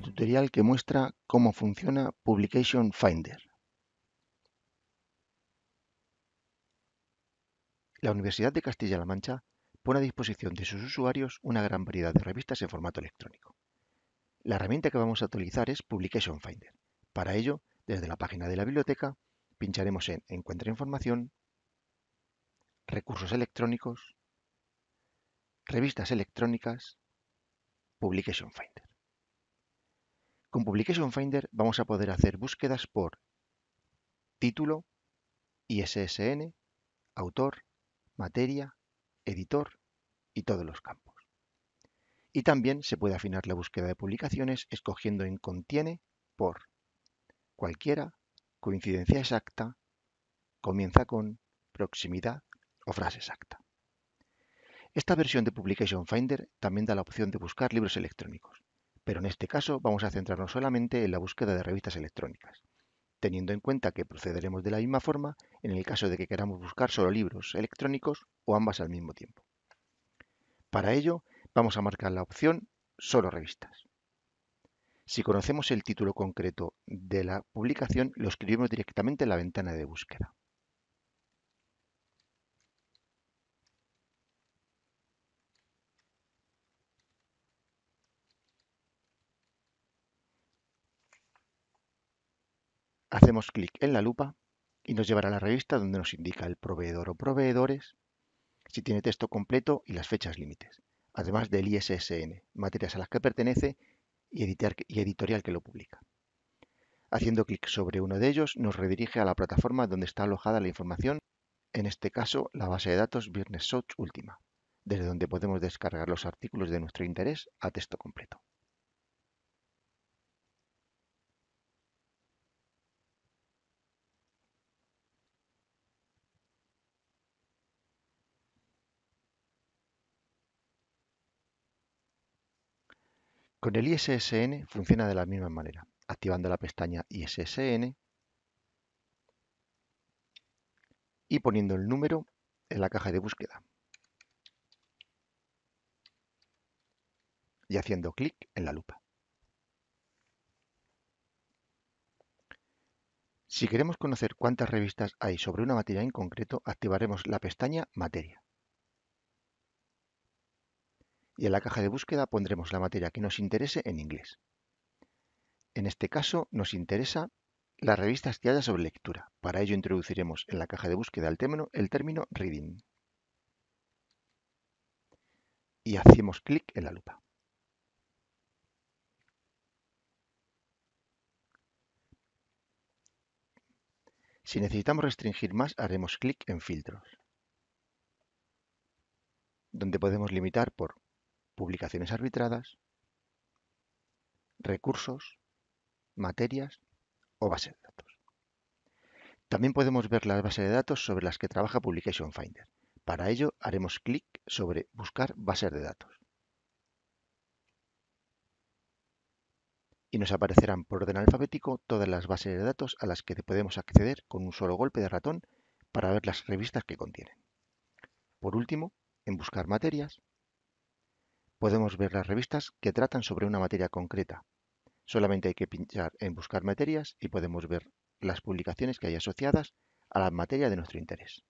tutorial que muestra cómo funciona Publication Finder. La Universidad de Castilla-La Mancha pone a disposición de sus usuarios una gran variedad de revistas en formato electrónico. La herramienta que vamos a utilizar es Publication Finder. Para ello, desde la página de la biblioteca, pincharemos en Encuentra información, Recursos electrónicos, Revistas electrónicas, Publication Finder. Con Publication Finder vamos a poder hacer búsquedas por título, ISSN, autor, materia, editor y todos los campos. Y también se puede afinar la búsqueda de publicaciones escogiendo en contiene por cualquiera, coincidencia exacta, comienza con, proximidad o frase exacta. Esta versión de Publication Finder también da la opción de buscar libros electrónicos pero en este caso vamos a centrarnos solamente en la búsqueda de revistas electrónicas, teniendo en cuenta que procederemos de la misma forma en el caso de que queramos buscar solo libros electrónicos o ambas al mismo tiempo. Para ello, vamos a marcar la opción Solo revistas. Si conocemos el título concreto de la publicación, lo escribimos directamente en la ventana de búsqueda. Hacemos clic en la lupa y nos llevará a la revista donde nos indica el proveedor o proveedores, si tiene texto completo y las fechas límites, además del ISSN, materias a las que pertenece y, editorial que lo publica. Haciendo clic sobre uno de ellos nos redirige a la plataforma donde está alojada la información, en este caso la base de datos Business Search Última, desde donde podemos descargar los artículos de nuestro interés a texto completo. Con el ISSN funciona de la misma manera, activando la pestaña ISSN y poniendo el número en la caja de búsqueda. Y haciendo clic en la lupa. Si queremos conocer cuántas revistas hay sobre una materia en concreto, activaremos la pestaña Materia y en la caja de búsqueda pondremos la materia que nos interese en inglés. En este caso nos interesa las revistas que haya sobre lectura. Para ello introduciremos en la caja de búsqueda el término, el término reading. Y hacemos clic en la lupa. Si necesitamos restringir más, haremos clic en filtros, donde podemos limitar por publicaciones arbitradas, recursos, materias o base de datos. También podemos ver las bases de datos sobre las que trabaja Publication Finder. Para ello haremos clic sobre Buscar bases de datos. Y nos aparecerán por orden alfabético todas las bases de datos a las que podemos acceder con un solo golpe de ratón para ver las revistas que contienen. Por último, en Buscar materias, podemos ver las revistas que tratan sobre una materia concreta. Solamente hay que pinchar en buscar materias y podemos ver las publicaciones que hay asociadas a la materia de nuestro interés.